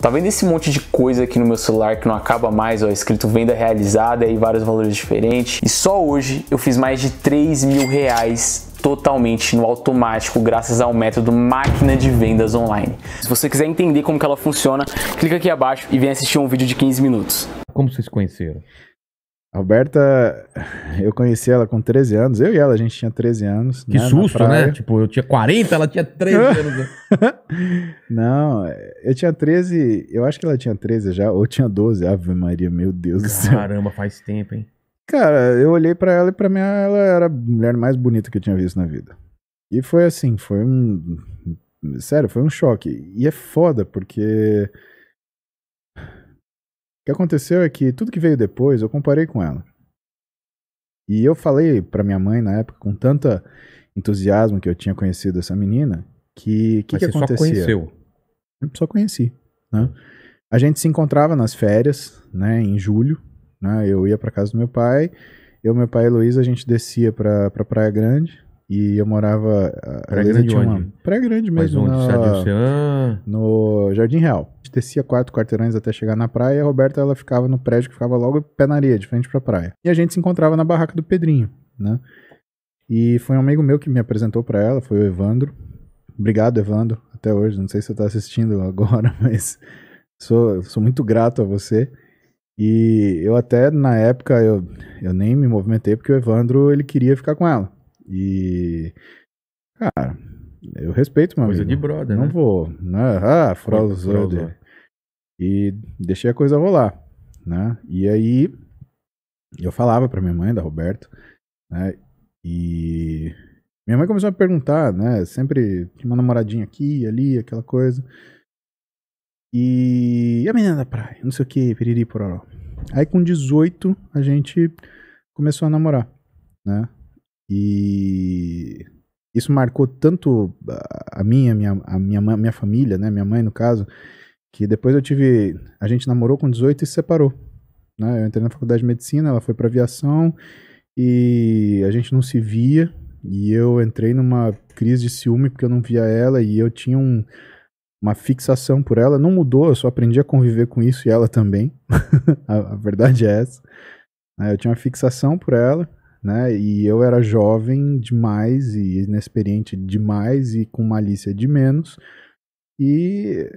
Tá vendo esse monte de coisa aqui no meu celular que não acaba mais, ó, escrito venda realizada e vários valores diferentes. E só hoje eu fiz mais de 3 mil reais totalmente no automático graças ao método máquina de vendas online. Se você quiser entender como que ela funciona, clica aqui abaixo e vem assistir um vídeo de 15 minutos. Como vocês conheceram? A Alberta, eu conheci ela com 13 anos, eu e ela, a gente tinha 13 anos. Que né, susto, né? Tipo, eu tinha 40, ela tinha 13 anos. Né? Não, eu tinha 13, eu acho que ela tinha 13 já, ou tinha 12, ave Maria, meu Deus Caramba, do céu. Caramba, faz tempo, hein? Cara, eu olhei para ela e pra mim ela era a mulher mais bonita que eu tinha visto na vida. E foi assim, foi um... Sério, foi um choque. E é foda, porque o que aconteceu é que tudo que veio depois eu comparei com ela. E eu falei para minha mãe na época com tanta entusiasmo que eu tinha conhecido essa menina que que, Mas que você Só conheceu? Eu só conheci, né? A gente se encontrava nas férias, né? Em julho, né? Eu ia para casa do meu pai, eu, meu pai e Luiz, a gente descia para pra Praia Grande, e eu morava. Praia Grande uma, Praia Grande mesmo. Mas onde? Na, No Jardim Real. A gente descia quatro quarteirões até chegar na praia. E a Roberta ela ficava no prédio que ficava logo pé na areia, de frente pra praia. E a gente se encontrava na barraca do Pedrinho, né? E foi um amigo meu que me apresentou para ela, foi o Evandro. Obrigado, Evandro, até hoje. Não sei se você tá assistindo agora, mas sou, sou muito grato a você. E eu até, na época, eu, eu nem me movimentei porque o Evandro, ele queria ficar com ela. E. Cara, eu respeito, meu Coisa amigo. de brother, Não né? vou. Né? Ah, Frozode. E deixei a coisa rolar, né? E aí, eu falava pra minha mãe, da Roberto, né? E minha mãe começou a perguntar, né? Sempre uma namoradinha aqui, ali, aquela coisa. E, e a menina da praia, não sei o que, piriri, pororó. Aí com 18 a gente começou a namorar, né? E isso marcou tanto a minha, minha, a minha, minha família, né? Minha mãe, no caso, que depois eu tive. A gente namorou com 18 e se separou. Né? Eu entrei na faculdade de medicina, ela foi para aviação e a gente não se via. E eu entrei numa crise de ciúme porque eu não via ela e eu tinha um, uma fixação por ela. Não mudou, eu só aprendi a conviver com isso e ela também. a, a verdade é essa. Eu tinha uma fixação por ela né? E eu era jovem demais e inexperiente demais e com malícia de menos. E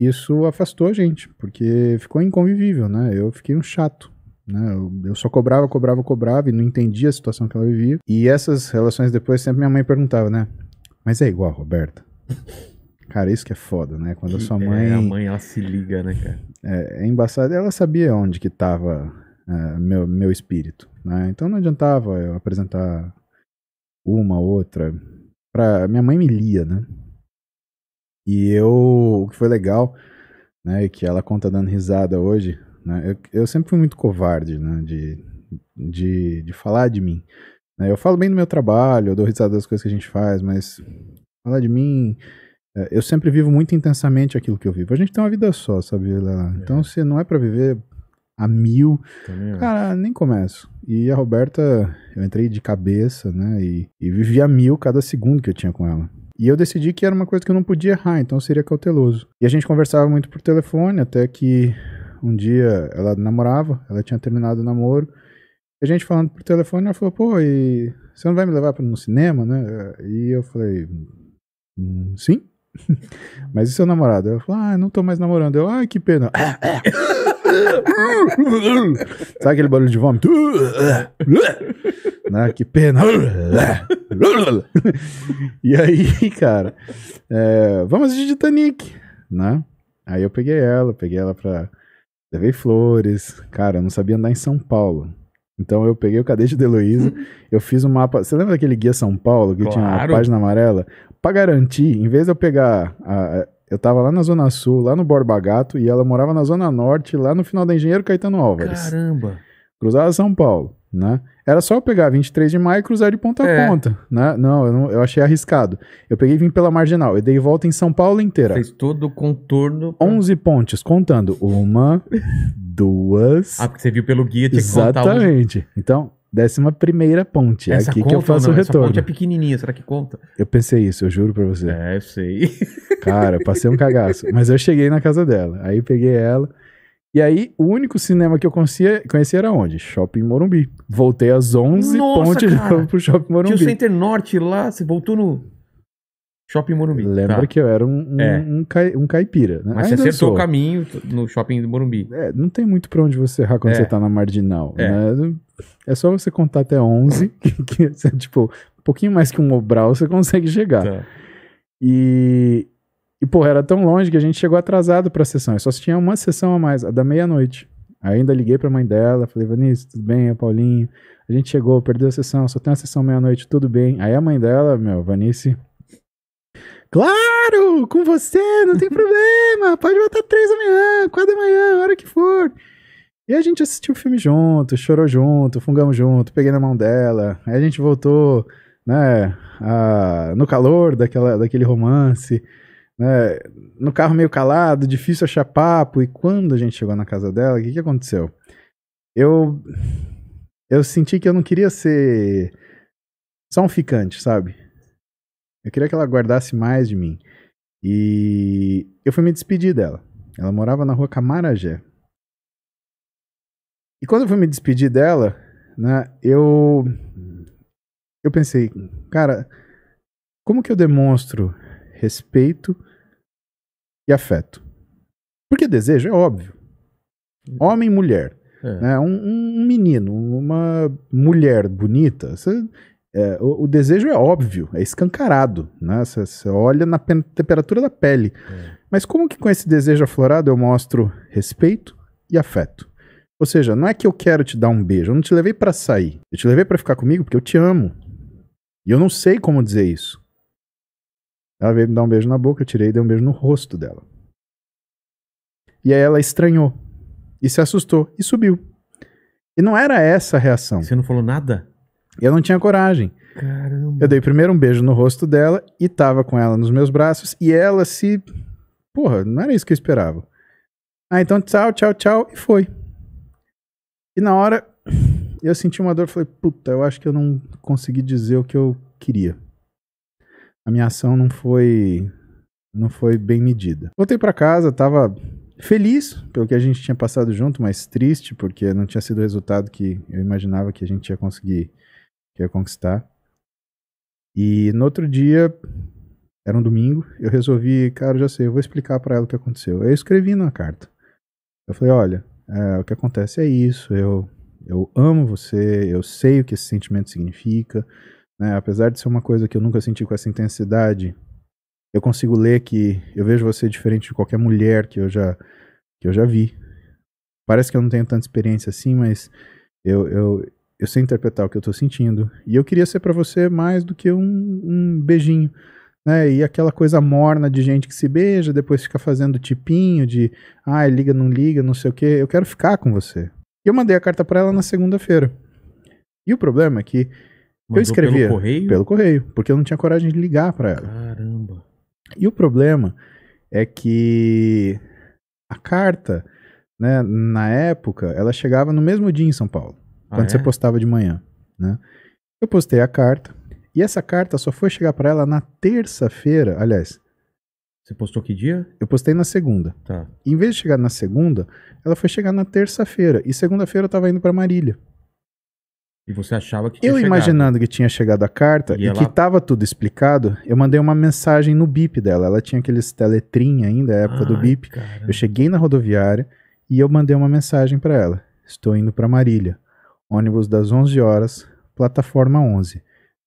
isso afastou a gente, porque ficou inconvivível, né? Eu fiquei um chato. Né? Eu, só cobrava, cobrava, cobrava e não entendia a situação que ela vivia. E essas relações depois sempre minha mãe perguntava, né? Mas é igual, Roberta. Cara, isso que é foda, né? Quando que a sua é, mãe. É, a mãe ela se liga, né, cara? É, é embaçado. Ela sabia onde que tava é, meu, meu espírito. Né? Então não adiantava eu apresentar uma, outra. Pra, minha mãe me lia, né? E eu, o que foi legal, né, é que ela conta dando risada hoje, né, eu, eu sempre fui muito covarde, né, de, de, de falar de mim. Né, eu falo bem do meu trabalho, eu dou risada das coisas que a gente faz, mas falar de mim, é, eu sempre vivo muito intensamente aquilo que eu vivo. A gente tem uma vida só, sabe? Então, é. se não é para viver, a mil. Também, é. Cara, é. nem começo. E a Roberta, eu entrei de cabeça, né? E, e vivia mil cada segundo que eu tinha com ela. E eu decidi que era uma coisa que eu não podia errar, então seria cauteloso. E a gente conversava muito por telefone, até que um dia ela namorava, ela tinha terminado o namoro. E a gente falando por telefone, ela falou: pô, e você não vai me levar para no cinema, né? E eu falei: hum, sim. Mas e seu namorado? Ela falou: ah, não tô mais namorando. Eu, ai, que pena. Sabe aquele barulho de vômito? né? Que pena. e aí, cara, é, vamos de Titanic, né? Aí eu peguei ela, peguei ela pra. Levei flores. Cara, eu não sabia andar em São Paulo. Então eu peguei o cadete de Heloísa, eu fiz um mapa. Você lembra daquele guia São Paulo que claro. tinha uma página amarela? Para garantir, em vez de eu pegar a, eu tava lá na Zona Sul, lá no Borba Gato, e ela morava na Zona Norte, lá no final da Engenheiro Caetano Álvares. Caramba! Cruzava São Paulo, né? Era só eu pegar 23 de maio e cruzar de ponta é. a ponta, né? Não eu, não, eu achei arriscado. Eu peguei e vim pela Marginal, eu dei volta em São Paulo inteira. Fez todo o contorno. Pra... 11 pontes, contando. Uma, duas... Ah, porque você viu pelo guia, tinha que Exatamente. Contar Então, décima primeira ponte. É Essa é aqui que eu faço o retorno. Essa ponte é pequenininha, será que conta? Eu pensei isso, eu juro pra você. É, eu sei. Cara, eu passei um cagaço. Mas eu cheguei na casa dela, aí peguei ela. E aí, o único cinema que eu conhecia, conhecia era onde? Shopping Morumbi. Voltei às 11 Nossa, pontes cara, pro Shopping Morumbi. Tinha o Center Norte lá, você voltou no... Shopping Morumbi. Lembra tá. que eu era um, um, é. um, cai, um caipira. Né? Mas Ainda você acertou sou. o caminho no shopping do Morumbi. É, não tem muito pra onde você errar quando é. você tá na marginal. É. Né? é só você contar até 11, que, é tipo, um pouquinho mais que um obral você consegue chegar. Tá. E, e, pô, era tão longe que a gente chegou atrasado pra sessão. Só se tinha uma sessão a mais, a da meia-noite. Ainda liguei pra mãe dela, falei, Vanice, tudo bem? É Paulinho. A gente chegou, perdeu a sessão, só tem a sessão meia-noite, tudo bem. Aí a mãe dela, meu, Vanice Claro, com você, não tem problema. Pode voltar três da manhã, quatro da manhã, hora que for. E a gente assistiu o filme junto, chorou junto, fungamos junto, peguei na mão dela. Aí a gente voltou, né, a, no calor daquela, daquele romance, né, no carro meio calado, difícil achar papo. E quando a gente chegou na casa dela, o que, que aconteceu? Eu, eu senti que eu não queria ser só um ficante, sabe? Eu queria que ela guardasse mais de mim. E eu fui me despedir dela. Ela morava na rua Camarajé. E quando eu fui me despedir dela, né, eu eu pensei, cara, como que eu demonstro respeito e afeto? Porque desejo é óbvio. Uhum. Homem e mulher. É. Né? Um, um, menino, uma mulher bonita, você é, o, o, desejo é óbvio, é escancarado, né? Você olha na temperatura da pele. É. Mas como que com esse desejo aflorado eu mostro respeito e afeto? Ou seja, não é que eu quero te dar um beijo, eu não te levei para sair. Eu te levei para ficar comigo porque eu te amo. E eu não sei como dizer isso. Ela veio me dar um beijo na boca, eu tirei e dei um beijo no rosto dela. E aí ela estranhou e se assustou e subiu. E não era essa a reação. Você não falou nada? Eu não tinha coragem. Caramba. Eu dei primeiro um beijo no rosto dela e tava com ela nos meus braços e ela se. Porra, não era isso que eu esperava. Ah, então tchau, tchau, tchau e foi. E na hora eu senti uma dor, falei, puta, eu acho que eu não consegui dizer o que eu queria. A minha ação não foi não foi bem medida. Voltei para casa, tava feliz pelo que a gente tinha passado junto, mas triste porque não tinha sido o resultado que eu imaginava que a gente ia conseguir que ia conquistar. E no outro dia, era um domingo, eu resolvi, cara, já sei, eu vou explicar para ela o que aconteceu. Eu escrevi na carta. Eu falei, olha, é, o que acontece é isso, eu, eu amo você, eu sei o que esse sentimento significa, né? apesar de ser uma coisa que eu nunca senti com essa intensidade, eu consigo ler que eu vejo você diferente de qualquer mulher que eu já, que eu já vi. Parece que eu não tenho tanta experiência assim, mas eu, eu, eu sei interpretar o que eu tô sentindo. E eu queria ser para você mais do que um, um beijinho. Né? E aquela coisa morna de gente que se beija, depois fica fazendo tipinho de ah, liga, não liga, não sei o quê. Eu quero ficar com você. E eu mandei a carta para ela na segunda-feira. E o problema é que Mandou eu escrevia pelo correio? pelo correio, porque eu não tinha coragem de ligar para ela. Caramba. E o problema é que a carta, né, na época, ela chegava no mesmo dia em São Paulo. Ah, quando ah, você é? postava de manhã, né? Eu postei a carta e essa carta só foi chegar para ela na terça-feira, aliás. Você postou que dia? Eu postei na segunda. Tá. Em vez de chegar na segunda, ela foi chegar na terça-feira e segunda-feira eu tava indo para Marília. E você achava que tinha Eu imaginando chegado. que tinha chegado a carta e, e ela... que estava tudo explicado, eu mandei uma mensagem no bip dela. Ela tinha aqueles teletrim ainda, a época Ai, do bip. Eu cheguei na rodoviária e eu mandei uma mensagem para ela. Estou indo para Marília ônibus das 11 horas, plataforma 11.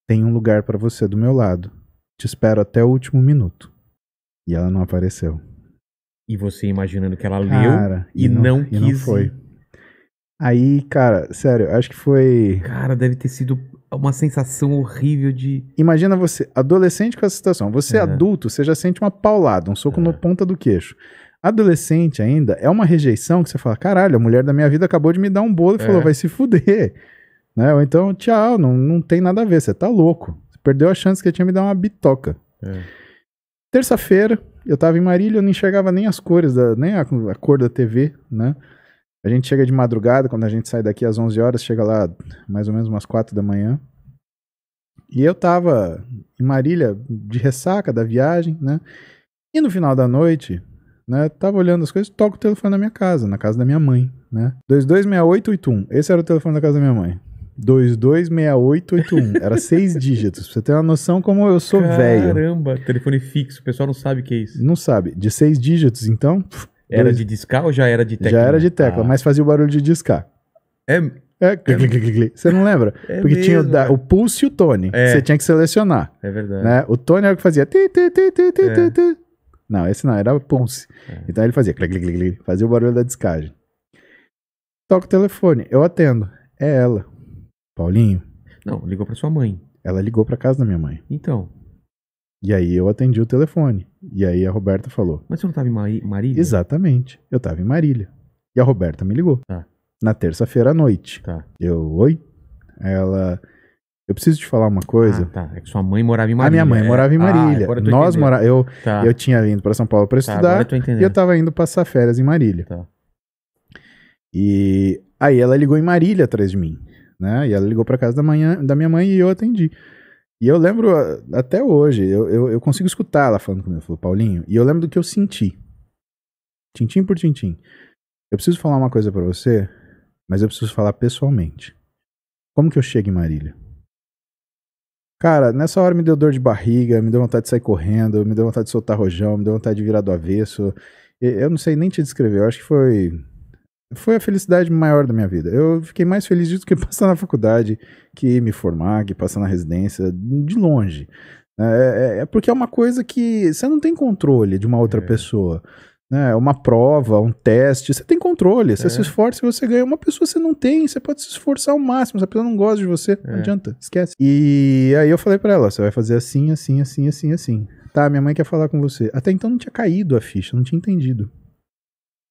Tem um lugar para você do meu lado. Te espero até o último minuto. E ela não apareceu. E você imaginando que ela cara, leu e, não, não quis. E não foi. Aí, cara, sério, acho que foi. Cara, deve ter sido uma sensação horrível de. Imagina você, adolescente com essa situação. Você é. é. adulto, você já sente uma paulada, um soco é. na ponta do queixo. Adolescente ainda é uma rejeição que você fala: caralho, a mulher da minha vida acabou de me dar um bolo e é. falou: vai se fuder. Né? Ou então, tchau, não, não tem nada a ver, você tá louco. Você perdeu a chance que eu tinha me dar uma bitoca. É. Terça-feira, eu tava em Marília, eu não enxergava nem as cores, da, nem a, a cor da TV, né? A gente chega de madrugada, quando a gente sai daqui às 11 horas, chega lá mais ou menos umas 4 da manhã. E eu tava em Marília de ressaca da viagem, né? E no final da noite, né? Tava olhando as coisas, toca o telefone na minha casa, na casa da minha mãe, né? 226881. Esse era o telefone da casa da minha mãe. 226881. Era seis dígitos. Pra você ter uma noção como eu sou Caramba, velho. Caramba, telefone fixo. O pessoal não sabe o que é isso. Não sabe. De seis dígitos, então. Pff, era dois... de discar ou já era de tecla? Já era de tecla, ah. mas fazia o barulho de discar. É. É, Você não lembra? É Porque mesmo, tinha o, da, é. o, e o tone. É. Você tinha que selecionar. É verdade. Né? O tone era o que fazia. Ti, ti, ti, ti, ti, ti, é. ti. Não, esse não, era Ponce. É. Então ele fazia clic, clic, clic, clic, fazia o barulho da descagem. Toca o telefone, eu atendo. É ela. Paulinho. Não, ligou para sua mãe. Ela ligou para casa da minha mãe. Então. E aí eu atendi o telefone. E aí a Roberta falou. Mas você não estava em Marília? Exatamente. Eu estava em Marília. E a Roberta me ligou. Tá. Na terça-feira à noite. Tá. Eu, oi? Ela eu preciso te falar uma coisa. Ah, tá. É que sua mãe morava em Marília. A minha mãe é. morava em ah, Marília. Ah, agora eu tô Nós morava. Eu, tá. eu tinha vindo para São Paulo para tá, estudar. Tá, eu e eu tava indo passar férias em Marília. Tá. E aí ela ligou em Marília atrás de mim. Né? E ela ligou para casa da, manhã, da minha mãe e eu atendi. E eu lembro ah, até hoje, eu, eu, eu consigo escutar ela falando comigo. Falou, Paulinho. E eu lembro do que eu senti. Tintim por tintim. Eu preciso falar uma coisa para você, mas eu preciso falar pessoalmente. Como que eu chego em Marília? Cara, nessa hora me deu dor de barriga, me deu vontade de sair correndo, me deu vontade de soltar rojão, me deu vontade de virar do avesso. Eu não sei nem te descrever, eu acho que foi. Foi a felicidade maior da minha vida. Eu fiquei mais feliz disso que passar na faculdade, que me formar, que passar na residência, de longe. Né? É, é, é porque é uma coisa que você não tem controle de uma outra é. pessoa né, é uma prova, um teste, você tem controle. Você é. se esforça e você ganha. Uma pessoa você não tem, você pode se esforçar ao máximo. Se a pessoa não gosta de você, é. não adianta, esquece. E aí eu falei para ela: você vai fazer assim, assim, assim, assim, assim. Tá, minha mãe quer falar com você. Até então não tinha caído a ficha, não tinha entendido.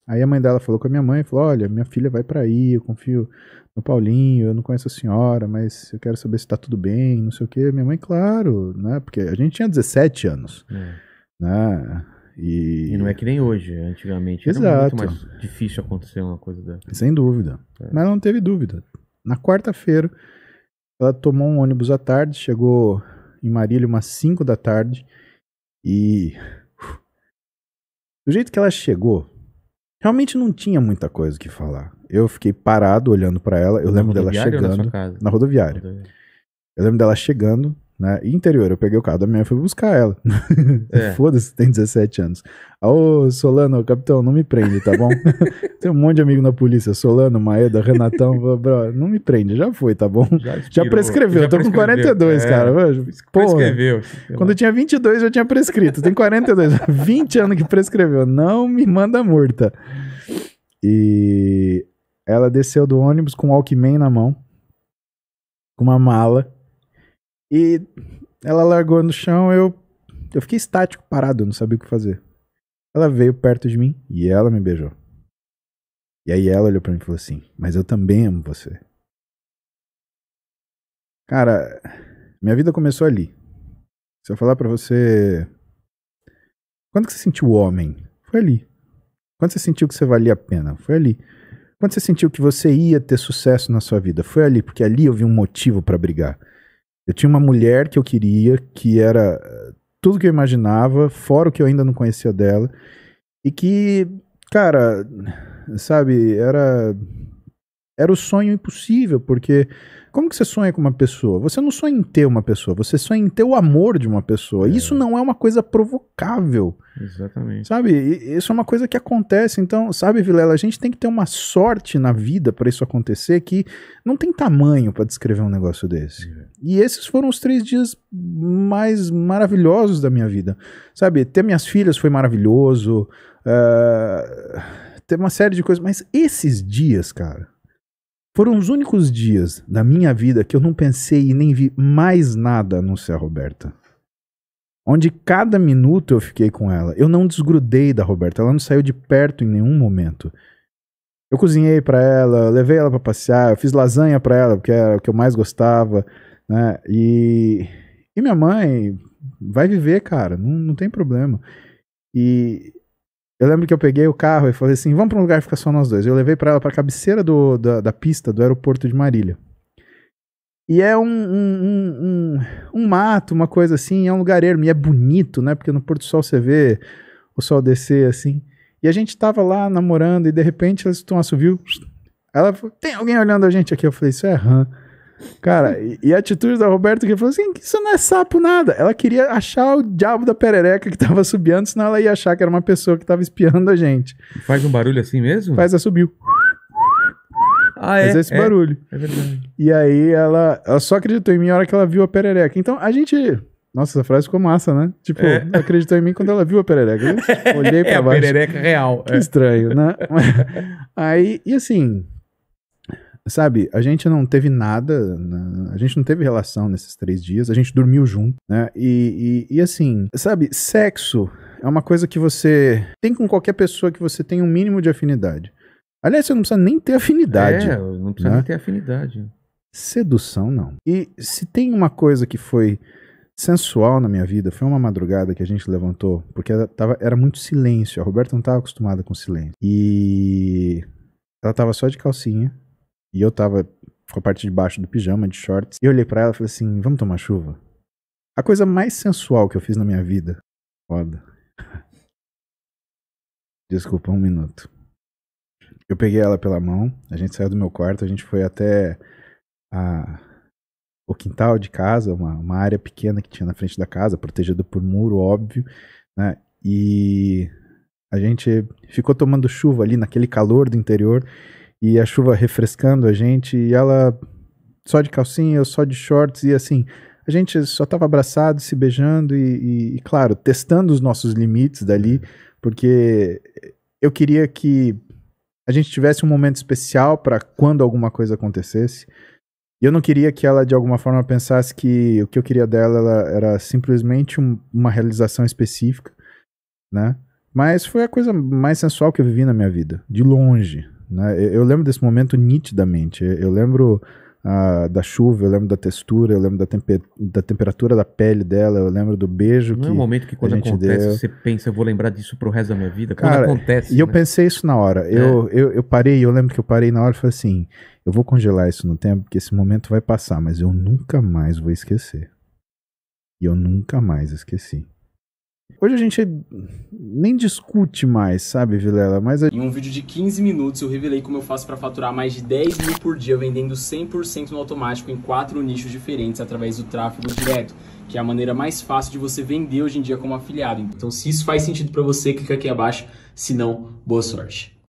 Aí a mãe dela falou com a minha mãe, falou: "Olha, minha filha vai para aí, eu confio no Paulinho, eu não conheço a senhora, mas eu quero saber se tá tudo bem, não sei o quê". Minha mãe, claro, né? Porque a gente tinha 17 anos, é. né? E... e não é que nem hoje, antigamente Exato. era muito mais difícil acontecer uma coisa dessa. Sem dúvida. É. Mas não teve dúvida. Na quarta-feira, ela tomou um ônibus à tarde, chegou em Marília umas 5 da tarde e do jeito que ela chegou, realmente não tinha muita coisa que falar. Eu fiquei parado olhando para ela. Eu na lembro dela chegando na na rodoviária. Eu lembro dela chegando, né? Interior, eu peguei o carro da minha e fui buscar ela. É. Foda-se, tem 17 anos. Ah, ô, Solano, capitão, não me prende, tá bom? tem um monte de amigo na polícia, Solano, Maeda, Renatão, bro, não me prende, já foi, tá bom? Já, já prescreveu, já tô prescreveu, com 42, é. cara. Porra, prescreveu. Quando eu tinha 22, já tinha prescrito, tem 42, 20 anos que prescreveu, não me manda murta. E ela desceu do ônibus com o Alckmin na mão, com uma mala, e ela largou no chão, eu, eu fiquei estático, parado, não sabia o que fazer. Ela veio perto de mim e ela me beijou. E aí ela olhou para mim e falou assim: Mas eu também amo você. Cara, minha vida começou ali. Se eu falar para você. Quando você sentiu o homem? Foi ali. Quando você sentiu que você valia a pena? Foi ali. Quando você sentiu que você ia ter sucesso na sua vida? Foi ali, porque ali eu vi um motivo para brigar. Eu tinha uma mulher que eu queria, que era eh, tudo que eu imaginava, fora o que eu ainda não conhecia dela. E que, cara, sabe, era era o sonho impossível, porque como que você sonha com uma pessoa? Você não sonha em ter uma pessoa, você sonha em ter o amor de uma pessoa. É. Isso não é uma coisa provocável. Exatamente. Sabe? Isso é uma coisa que acontece. Então, sabe, Vilela, a gente tem que ter uma sorte na vida para isso acontecer que não tem tamanho para descrever um negócio desse. É. E esses foram os três dias mais maravilhosos da minha vida. Sabe? Ter minhas filhas foi maravilhoso. Uh, ter uma série de coisas. Mas esses dias, cara foram os únicos dias da minha vida que eu não pensei e nem vi mais nada no Céu Roberta. Onde cada minuto eu fiquei com ela. Eu não desgrudei da Roberta, ela não saiu de perto em nenhum momento. Eu cozinhei para ela, levei ela para passear, eu fiz lasanha para ela, porque era o que eu mais gostava, né? E, e minha mãe vai viver, cara, não, não tem problema. E eu lembro que eu peguei o carro e falei assim: vamos para um lugar que fica só nós dois. Eu levei para ela para a cabeceira do, da, da, pista do aeroporto de Marília. E é um, um, um, um, mato, uma coisa assim, é um lugar ermo, e é bonito, né? Porque no Porto do Sol você vê o sol descer assim. E a gente estava lá namorando e de repente se estão viu, Ela falou: tem alguém olhando a gente aqui? Eu falei: isso é Ram. Hum. Cara, e, e, a atitude da Roberta que falou assim: isso não é sapo nada. Ela queria achar o diabo da perereca que tava subindo, senão ela ia achar que era uma pessoa que tava espiando a gente. Faz um barulho assim mesmo? Faz a subiu. Ah, é? Faz esse é, barulho. É verdade. E aí ela, ela só acreditou em mim na hora que ela viu a perereca. Então a gente. Nossa, essa frase ficou massa, né? Tipo, é. acreditou em mim quando ela viu a perereca. Eu olhei pra é baixo. A perereca real. Que é. estranho, né? aí, e assim, sabe, a gente não teve nada, né? a gente não teve relação nesses três dias, a gente dormiu junto, né? E, e, e assim, sabe, sexo é uma coisa que você tem com qualquer pessoa que você tem um mínimo de afinidade. Aliás, você não precisa nem ter afinidade. É, não precisa né? nem ter afinidade. Sedução, não. E se tem uma coisa que foi sensual na minha vida foi uma madrugada que a gente levantou, porque tava, era muito silêncio. A Roberta não estava acostumada com silêncio. E ela estava só de calcinha. E eu tava com a parte de baixo do pijama, de shorts. E eu olhei para ela e falei assim: vamos tomar chuva? A coisa mais sensual que eu fiz na minha vida. Foda. Desculpa, um minuto. Eu peguei ela pela mão, a gente saiu do meu quarto, a gente foi até a, o quintal de casa, uma, uma área pequena que tinha na frente da casa, protegida por muro, óbvio, né? E a gente ficou tomando chuva ali naquele calor do interior e a chuva refrescando a gente, e ela só de calcinha, eu só de shorts, e assim, a gente só estava abraçado, se beijando e, e, claro, testando os nossos limites dali, é. porque eu queria que a gente tivesse um momento especial para quando alguma coisa acontecesse. E eu não queria que ela, de alguma forma, pensasse que o que eu queria dela era simplesmente um, uma realização específica, né? Mas foi a coisa mais sensual que eu vivi na minha vida, de longe, né? Eu, eu lembro desse momento nitidamente. Eu, eu lembro ah, da chuva, eu lembro da textura, eu lembro da, temper da temperatura da pele dela, eu lembro do beijo Não é que. Não é um momento que quando acontece deu. você pensa, eu vou lembrar disso pro resto da minha vida. Quando Cara, acontece. E né? eu pensei isso na hora. É. Eu, é. eu, eu parei, eu lembro que eu parei na hora e falei assim: eu vou congelar isso no tempo, porque esse momento vai passar, mas eu nunca mais vou esquecer. E eu nunca mais esqueci. Hoje a gente nem discute mais, sabe, Vilela? Mas a... Em um vídeo de 15 minutos eu revelei como eu faço para faturar mais de 10 mil por dia vendendo 100% no automático em quatro nichos diferentes através do tráfego direto, que é a maneira mais fácil de você vender hoje em dia como afiliado. Então, se isso faz sentido para você, clica aqui abaixo. Se não, boa sorte.